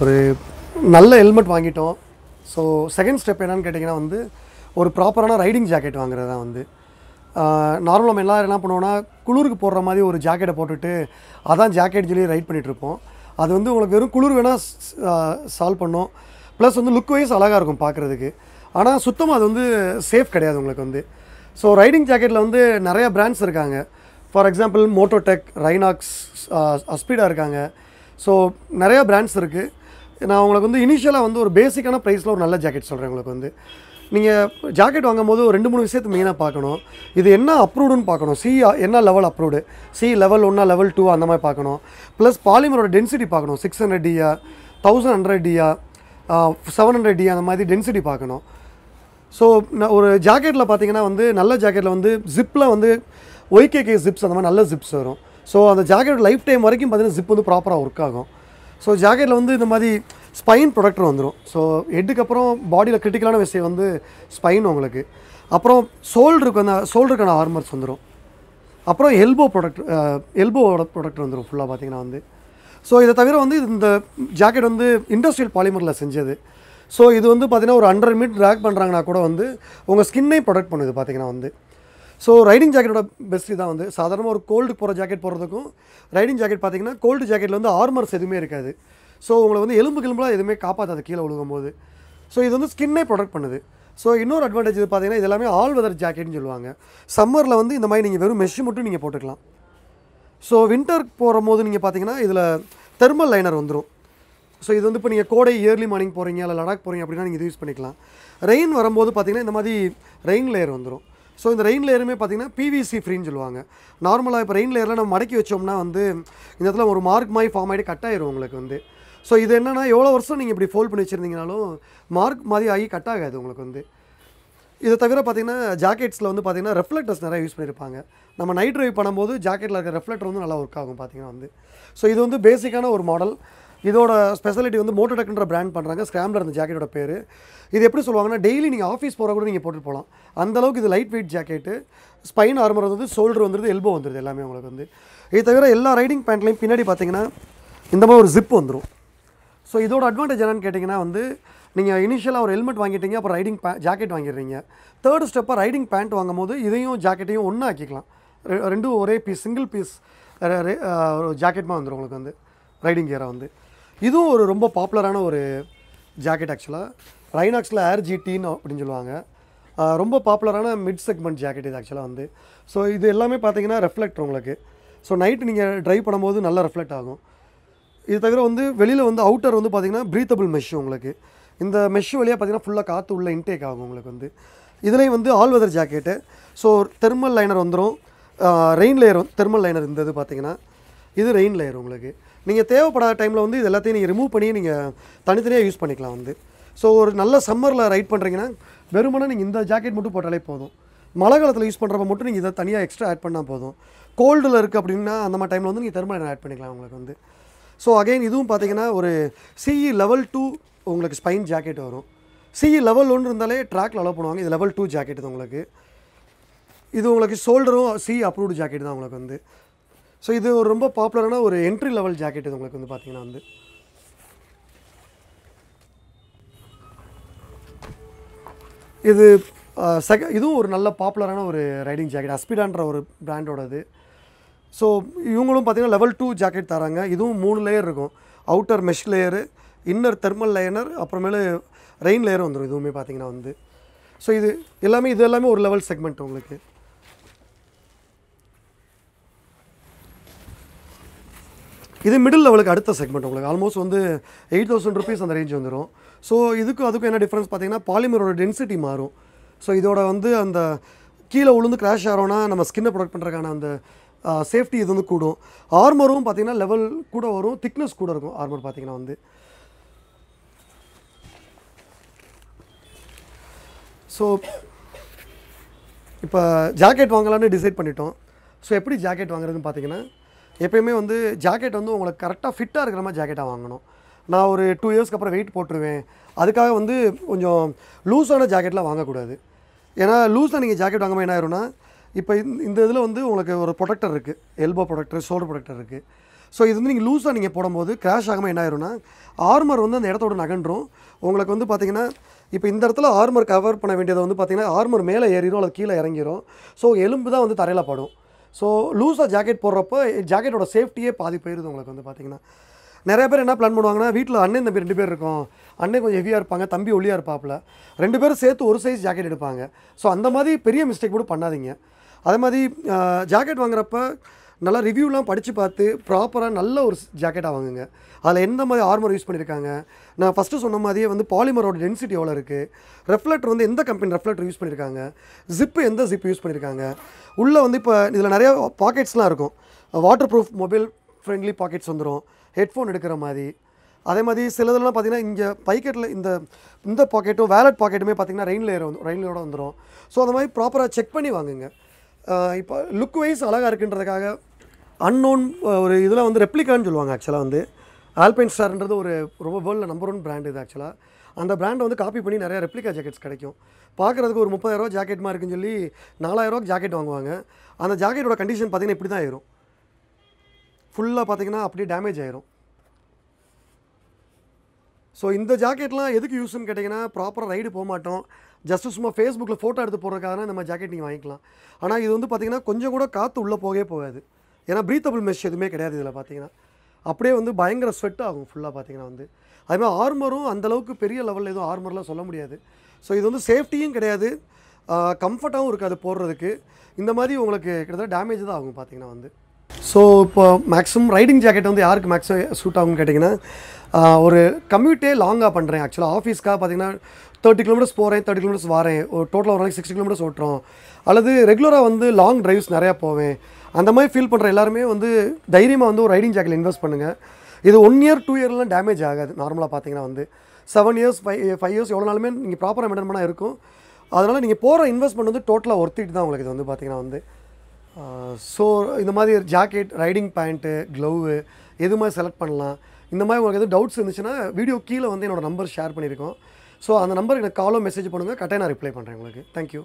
ஒரு நல்ல ஹெல்மெட் வாங்கிட்டோம் ஸோ செகண்ட் ஸ்டெப் என்னென்னு கேட்டிங்கன்னா வந்து ஒரு ப்ராப்பரான ரைடிங் ஜாக்கெட் வாங்குறது தான் வந்து நார்மலாக நம்ம எல்லோரும் என்ன பண்ணுவோம்னா குளிருக்கு போடுற மாதிரி ஒரு ஜாக்கெட்டை போட்டுட்டு அதான் ஜாக்கெட் சொல்லி ரைட் பண்ணிகிட்ருப்போம் அது வந்து உங்களுக்கு வெறும் குளிர் வேணால் சால்வ் பண்ணோம் ப்ளஸ் வந்து லுக் வைஸ் அழகாக இருக்கும் பார்க்குறதுக்கு ஆனால் சுத்தமாக அது வந்து சேஃப் கிடையாது உங்களுக்கு வந்து ஸோ ரைடிங் ஜாக்கெட்டில் வந்து நிறையா பிராண்ட்ஸ் இருக்காங்க ஃபார் எக்ஸாம்பிள் மோட்டோடெக் ரைனாக்ஸ் அஸ்பீடாக இருக்காங்க ஸோ நிறையா பிராண்ட்ஸ் இருக்குது நான் உங்களுக்கு வந்து இனிஷியலாக வந்து ஒரு பேசிக்கான ப்ரைஸில் ஒரு நல்ல ஜாக்கெட் சொல்கிறேன் உங்களுக்கு வந்து நீங்கள் ஜாக்கெட் வாங்கும் போது ரெண்டு மூணு விஷயத்தை மெயினாக பார்க்கணும் இது என்ன அப்ரூவ்டுன்னு பார்க்கணும் சி என்ன லெவல் அப்ரூவ்டு சி லெவல் ஒன்றா லெவல் டூ அந்த மாதிரி பார்க்கணும் ப்ளஸ் பாலிமரோட டென்சிட்டி பார்க்கணும் சிக்ஸ் ஹண்ட்ரட் டியா தௌசண்ட் ஹண்ட்ரட் டியா செவன் ஹண்ட்ரட் டி அந்த மாதிரி டென்சிட்டி பார்க்கணும் ஸோ ஒரு ஜாக்கெட்டில் பார்த்தீங்கன்னா வந்து நல்ல ஜாக்கெட்டில் வந்து ஜிப்பில் வந்து ஒய்கேகே ஜிப்ஸ் அந்த மாதிரி நல்ல ஜிப்ஸ் வரும் ஸோ அந்த ஜாக்கெட் லைஃப் டைம் வரைக்கும் பார்த்தீங்கன்னா ஜிப் வந்து ப்ராப்பராக ஒர்க் ஆகும் ஸோ ஜாக்கெட்டில் வந்து இந்த மாதிரி ஸ்பைன் ப்ரொடக்டர் வந்துடும் ஸோ ஹெட்டுக்கு அப்புறம் பாடியில் கிரிட்டிக்கலான விஷயம் வந்து ஸ்பைன் உங்களுக்கு அப்புறம் சோல்டருக்கு வந்து ஷோல்டருக்கான ஆர்மர்ஸ் வந்துடும் அப்புறம் எல்போ ப்ரொடக்ட் எல்போவோட ப்ராடக்ட் வந்துடும் ஃபுல்லாக பார்த்திங்கன்னா வந்து ஸோ இதை தவிர வந்து இந்த ஜாக்கெட் வந்து இண்டஸ்ட்ரியல் பாலிமரில் செஞ்சது ஸோ இது வந்து பார்த்திங்கன்னா ஒரு ஹண்ட்ரட் மீட் ட்ராக் பண்ணுறாங்கன்னா கூட வந்து உங்கள் ஸ்கின்னே ப்ரொடக்ட் பண்ணுது பார்த்திங்கன்னா வந்து ஸோ ரைடிங் ஜாக்கெட்டோட பெஸ்ட் தான் வந்து சாதாரணமாக ஒரு கோல்டு போகிற ஜாக்கெட் போடுறதுக்கும் ரைடிங் ஜாக்கெட் பார்த்தீங்கன்னா கோல்டு ஜாக்கெட்டில் வந்து ஆர்மர்ஸ் எதுவுமே இருக்காது ஸோ உங்களை வந்து எலும்பு கிளம்புலாம் எதுவுமே காப்பாற்றாது கீழே விழுகும்போது ஸோ இது வந்து ஸ்கின்னே ப்ரொடக்ட் பண்ணுது ஸோ இன்னொரு அட்வான்டேஜ் இது பார்த்தீங்கன்னா இது எல்லாமே ஆல் வெதர் ஜாக்கெட்னு சொல்லுவாங்க சம்மரில் வந்து இந்த மாதிரி நீங்கள் வெறும் மெஷ் மட்டும் நீங்கள் போட்டுக்கலாம் ஸோ வின்டர் போது நீங்கள் பார்த்தீங்கன்னா இதில் தெர்மல் லைனர் வந்துடும் ஸோ இது வந்து இப்போ நீங்கள் கோடை இயர்லி மார்னிங் போகிறீங்க இல்லை லடாக் போகிறீங்க அப்படின்னா நீங்கள் இது யூஸ் பண்ணிக்கலாம் ரெயின் வரும்போது பார்த்தீங்கன்னா இந்த மாதிரி ரெயின் லேயர் வந்துடும் ஸோ இந்த ரெயின் லேயருமே பார்த்திங்கன்னா பிவிசி ஃப்ரீன்னு சொல்லுவாங்க நார்மலாக இப்போ ரெயின் லேயரில் நம்ம மடக்கி வச்சோம்னா வந்து இந்த இடத்துல ஒரு மார்க் மாதிரி ஃபார்ம் ஆகிட்டு கட் ஆயிரும் உங்களுக்கு வந்து ஸோ இது என்னென்னா எவ்வளோ வருஷம் நீங்கள் இப்படி ஃபோல்ட் பண்ணி வச்சுருந்தீங்கனாலும் மார்க் மாதிரி ஆகி கட் ஆகாது உங்களுக்கு வந்து இதை தவிர பார்த்திங்கன்னா ஜாக்கெட்ஸில் வந்து பார்த்திங்கன்னா ரெஃப்ளெக்டர்ஸ் நிறையா யூஸ் பண்ணியிருப்பாங்க நம்ம நைட் ட்ரைவ் பண்ணும்போது ஜாக்கெட்டில் இருக்கிற ரெஃப்ளெக்டர் வந்து நல்லா ஒர்க் ஆகும் பார்த்திங்கன்னா வந்து ஸோ இது வந்து பேசிக்கான ஒரு மாடல் இதோட ஸ்பெஷாலிட்டி வந்து மோட்டர் டக்குன்ற பிராண்ட் பண்ணுறாங்க ஸ்க்ராம்லர் அந்த ஜாக்கெட்டோட பேர் இது எப்படி சொல்லுவாங்கன்னா டெய்லி நீங்கள் ஆஃபீஸ் போகிற கூட நீங்கள் போட்டுட்டு போகலாம் அந்தளவுக்கு இது light weight jacket spine armour வந்து ஷோல்டர் வந்துருது எல்போ வந்துருது எல்லாமே உங்களுக்கு வந்து இது தவிர எல்லா ரைடிங் பேண்ட்லையும் பின்னாடி பார்த்தீங்கன்னா இந்த மாதிரி ஒரு ஜிப் வந்துடும் ஸோ இதோட அட்வான்டேஜ் என்னென்னு கேட்டிங்கன்னா வந்து நீங்கள் இனிஷியலாக ஒரு ஹெல்மெட் வாங்கிட்டீங்க அப்புறம் ரைடிங் பே ஜாக்கெட் வாங்கிடுறீங்க தேர்ட் ஸ்டெப்பாக ரைடிங் பேண்ட் வாங்கும் போது இதையும் ஜாக்கெட்டையும் ஒன்றா ஆக்கிக்கலாம் ரெண்டும் ஒரே பீஸ் சிங்கிள் பீஸ் ஜாக்கெட்மாக வந்துடும் உங்களுக்கு வந்து ரைடிங் கியராக வந்து இதுவும் ஒரு ரொம்ப பாப்புலரான ஒரு ஜாக்கெட் ஆக்சுவலாக ரைனாக்ஸில் ஏர் ஜிடின்னு அப்படின்னு சொல்லுவாங்க ரொம்ப பாப்புலரான மிட் செக்மெண்ட் ஜாக்கெட் இது ஆக்சுவலாக வந்து ஸோ இது எல்லாமே பார்த்தீங்கன்னா ரெஃப்ளெக்ட் உங்களுக்கு ஸோ நைட்டு நீங்கள் ட்ரைவ் பண்ணும்போது நல்லா ரெஃப்ளெக்ட் ஆகும் இது தவிர வந்து வெளியில் வந்து அவுட்டர் வந்து பார்த்திங்கன்னா ப்ரீத்தபிள் மெஷ் உங்களுக்கு இந்த மெஷ் வழியாக பார்த்திங்கன்னா ஃபுல்லாக காற்று உள்ள இன்டேக் ஆகும் உங்களுக்கு வந்து இதுலேயும் வந்து all weather jacket so thermal liner வந்துடும் ரெயின் லேயர் தெர்மல் லைனர் இருந்தது பார்த்திங்கன்னா இது ரெயின் லேயர் உங்களுக்கு நீங்கள் தேவைப்படாத டைமில் வந்து இது எல்லாத்தையும் நீங்கள் ரிமூவ் பண்ணி நீங்கள் தனித்தனியாக யூஸ் பண்ணிக்கலாம் வந்து ஸோ ஒரு நல்ல சம்மரில் ரைட் பண்ணுறீங்கன்னா வெறுமனே நீங்கள் இந்த ஜாக்கெட் மட்டும் போட்டாலே போதும் மழை காலத்தில் யூஸ் பண்ணுறப்ப மட்டும் நீங்கள் இதை தனியாக எக்ஸ்ட்ரா ஆட் பண்ணால் போதும் கோல்டில் இருக்குது அப்படின்னா அந்த மாதிரி டைமில் வந்து நீங்கள் தெருமலை ஆட் பண்ணிக்கலாம் உங்களுக்கு வந்து ஸோ அகைன் இதுவும் பார்த்தீங்கன்னா ஒரு சிஇ லெவல் டூ உங்களுக்கு ஸ்பைன் ஜாக்கெட் வரும் சிஇ லெவல் ஒன்று இருந்தாலே ட்ராக்கில் அலோவ் பண்ணுவாங்க இது லெவல் டூ ஜாக்கெட் உங்களுக்கு இது உங்களுக்கு ஷோல்டரும் சி அப்ரூவ்டு ஜாக்கெட் தான் உங்களுக்கு வந்து ஸோ இது ஒரு ரொம்ப பாப்புலரான ஒரு என்ட்ரி லெவல் ஜாக்கெட் இது உங்களுக்கு வந்து பார்த்தீங்கன்னா வந்து இது செக இதுவும் ஒரு நல்ல பாப்புலரான ஒரு ரைடிங் ஜாக்கெட் அஸ்பிடான்ற ஒரு பிராண்டோடது ஸோ இவங்களும் பார்த்திங்கன்னா லெவல் டூ ஜாக்கெட் தராங்க இதுவும் மூணு லேயர் இருக்கும் outer mesh layer inner thermal liner அப்புறமேலு ரெயின் லேயரும் வந்துடும் இதுவுமே பார்த்திங்கன்னா வந்து ஸோ இது எல்லாமே இது எல்லாமே ஒரு லெவல் செக்மெண்ட் உங்களுக்கு இது மிடில் லெவலுக்கு அடுத்த செக்மெண்ட் உங்களுக்கு ஆல்மோஸ்ட் வந்து எயிட் தௌசண்ட் ருபீஸ் அந்த ரேஞ்ச் வந்துடும் ஸோ இதுக்கும் அதுக்கும் என்ன டிஃப்ரென்ஸ் பார்த்தீங்கன்னா பாலிமரோட டென்சிட்டி மாறும் ஸோ இதோட வந்து அந்த கீழே உளுந்து கிராஷ் ஆகிறோம்னா நம்ம ஸ்கின்னை ப்ரொடக்ட் பண்ணுறதுக்கான அந்த சேஃப்டி இது வந்து கூடும் ஆர்மரும் பார்த்திங்கன்னா லெவல் கூட வரும் திக்னஸ் கூட இருக்கும் ஆர்மர் பார்த்திங்கன்னா வந்து ஸோ இப்போ ஜாக்கெட் வாங்கலான்னு டிசைட் பண்ணிட்டோம் ஸோ எப்படி ஜாக்கெட் வாங்குறதுன்னு பார்த்தீங்கன்னா எப்பயுமே வந்து ஜாக்கெட் வந்து உங்களுக்கு கரெக்டாக ஃபிட்டாக இருக்கிற மாதிரி ஜாக்கெட்டாக வாங்கணும் நான் ஒரு டூ இயர்ஸ்க்கு அப்புறம் வெயிட் போட்டுருவேன் அதுக்காக வந்து கொஞ்சம் லூஸான ஜாக்கெட்லாம் வாங்கக்கூடாது ஏன்னா லூஸாக நீங்கள் ஜாக்கெட் வாங்காமல் என்ன ஆயிரும்னா இப்போ இந்த இதில் வந்து உங்களுக்கு ஒரு ப்ரொடெக்டர் இருக்குது எல்போ ப்ரொடெக்டர் ஷோல்டர் ப்ரொடக்டர் இருக்குது ஸோ இது வந்து நீங்கள் லூஸாக நீங்கள் போடும்போது கிராஷ் ஆகாமல் என்ன ஆயிரும்னா ஆர்மர் வந்து அந்த இடத்தோட நகன்றும் உங்களுக்கு வந்து பார்த்திங்கன்னா இப்போ இந்த இடத்துல ஆர்மர் கவர் பண்ண வேண்டியதை வந்து பார்த்திங்கன்னா ஆர்மர் மேலே ஏறிடும் அது கீழே இறங்கிடும் ஸோ எலும்பு தான் வந்து தரையில் படும் ஸோ லூஸாக ஜாக்கெட் போடுறப்போ ஜாக்கெட்டோட சேஃப்டியே பாதி போயிடுது உங்களுக்கு வந்து பார்த்திங்கன்னா நிறைய பேர் என்ன பிளான் பண்ணுவாங்கன்னா வீட்டில் அண்ணன் தம்பி ரெண்டு பேர் இருக்கும் அண்ணன் கொஞ்சம் ஹெவியாக இருப்பாங்க தம்பி ஒளியாக இருப்பாப்பில் ரெண்டு பேரும் சேர்த்து ஒரு சைஸ் ஜாக்கெட் எடுப்பாங்க ஸோ அந்த மாதிரி பெரிய மிஸ்டேக் கூட பண்ணாதீங்க அதே மாதிரி ஜாக்கெட் வாங்குறப்ப நல்லா ரிவ்யூலாம் படித்து பார்த்து ப்ராப்பராக நல்ல ஒரு ஜாக்கெட்டாக வாங்குங்க அதில் எந்த மாதிரி ஆர்மர் யூஸ் பண்ணியிருக்காங்க நான் ஃபஸ்ட்டு சொன்ன மாதிரியே வந்து பாலிமரோட டென்சிட்டி எவ்வளோ இருக்குது ரெஃப்லெக்டர் வந்து எந்த கம்பெனி ரெஃப்லெக்டர் யூஸ் பண்ணியிருக்காங்க ஜிப்பு எந்த ஜிப் யூஸ் பண்ணியிருக்காங்க உள்ளே வந்து இப்போ இதில் நிறையா பாக்கெட்ஸ்லாம் இருக்கும் water proof mobile friendly pockets வந்துடும் ஹெட்ஃபோன் எடுக்கிற மாதிரி அதே மாதிரி சிலதெல்லாம் பார்த்திங்கன்னா இங்கே பைக்கெட்டில் இந்த இந்த பாக்கெட்டும் வேலட் பாக்கெட்டுமே பார்த்திங்கன்னா ரெயின் லேயர் வந்து ரெயின் லேயரோட வந்துடும் ஸோ அந்த மாதிரி ப்ராப்பராக செக் பண்ணி வாங்குங்க இப்போ லுக் வைஸ் அழகாக இருக்குன்றதுக்காக அன்னோன் ஒரு இதில் வந்து ரெப்ளிகான்னு சொல்லுவாங்க ஆக்சுவலாக வந்து ஆல்பைன் ஸ்டார்ன்றது ஒரு ரொம்ப வேர்ல்டில் நம்பர் ஒன் பிராண்ட் இது ஆக்சுவலாக அந்த பிராண்டை வந்து காப்பி பண்ணி நிறையா ரெப்ளிகா ஜாக்கெட்ஸ் கிடைக்கும் பார்க்குறதுக்கு ஒரு முப்பதாயிரரூவா ஜாக்கெட் மாதிரி இருக்குன்னு சொல்லி நாலாயிரரூவா ஜாக்கெட் வாங்குவாங்க அந்த ஜாக்கெட்டோட கண்டிஷன் பார்த்திங்கன்னா இப்படி தான் ஆயிரும் ஃபுல்லாக பார்த்திங்கன்னா அப்படியே டேமேஜ் ஆயிரும் ஸோ இந்த ஜாக்கெட்லாம் எதுக்கு யூஸ்னு கேட்டிங்கன்னா ப்ராப்பராக ரைடு போக மாட்டோம் ஜஸ்ட்டு சும்மா ஃபேஸ்புக்கில் ஃபோட்டோ எடுத்து போடுறதுக்காக இந்த மாதிரி ஜாக்கெட் நீங்கள் வாங்கிக்கலாம் ஆனால் இது வந்து பார்த்திங்கன்னா கொஞ்சம் கூட காற்று உள்ளே போகவே போகாது ஏன்னா ப்ரீத்தபிள் மெஷ் எதுவுமே கிடையாது இதில் பார்த்தீங்கன்னா அப்படியே வந்து பயங்கர ஸ்வெட் ஆகும் ஃபுல்லாக பார்த்தீங்கன்னா வந்து அதுமாதிரி ஆர்மரும் அந்தளவுக்கு பெரிய லெவலில் எதுவும் ஆர்மர்லாம் சொல்ல முடியாது ஸோ இது வந்து சேஃப்டியும் கிடையாது கம்ஃபர்ட்டாகவும் இருக்காது போடுறதுக்கு இந்த மாதிரி உங்களுக்கு கிட்டத்தட்ட டேமேஜ் தான் ஆகும் பார்த்தீங்கன்னா வந்து ஸோ இப்போ மேக்ஸிமம் ரைடிங் ஜாக்கெட் வந்து யாருக்கு மேக்ஸிமம் சூட் ஆகும்னு கேட்டிங்கன்னா ஒரு கம்யூட்டே லாங்காக பண்ணுறேன் ஆக்சுவலாக ஆஃபீஸ்க்காக பார்த்தீங்கன்னா தேர்ட்டி கிலோமீட்டர்ஸ் போகிறேன் தேர்ட்டி கிலோமீட்டர்ஸ் வரேன் ஒரு டோட்டலாக ஒரு நாளைக்கு சிக்ஸ்டி கிலோமீட்டர்ஸ் ஓட்டுறோம் அல்லது ரெகுலராக வந்து லாங் ட்ரைவ்ஸ் நிறையா போவேன் அந்த மாதிரி ஃபீல் பண்ணுற எல்லாருமே வந்து தைரியமாக வந்து ஒரு ரைடிங் ஜாக்கெட் இன்வெஸ்ட் பண்ணுங்கள் இது ஒன் இயர் டூ இயர்லாம் டேமேஜ் ஆகாது நார்மலாக பார்த்தீங்கன்னா வந்து seven years five five years எவ்வளோ நாளுமே நீங்கள் ப்ராப்பராக மெயின்டைன் இருக்கும் அதனால் நீங்கள் போகிற இன்வெஸ்ட்மெண்ட் வந்து டோட்டலாக ஒர்த்திட்டு தான் உங்களுக்கு இது வந்து பார்த்திங்கன்னா வந்து ஸோ இந்த மாதிரி ஜாக்கெட் ரைடிங் பேண்ட்டு க்ளவு எது மாதிரி செலக்ட் பண்ணலாம் இந்த மாதிரி உங்களுக்கு எதுவும் டவுட்ஸ் இருந்துச்சுன்னா வீடியோ கீழே வந்து என்னோடய நம்பர் ஷேர் பண்ணியிருக்கோம் ஸோ அந்த நம்பருக்கு எனக்கு காலோ மெசேஜ் பண்ணுங்கள் கட்டாயம் நான் ரிப்ளை பண்ணுறேன் உங்களுக்கு தேங்க்யூ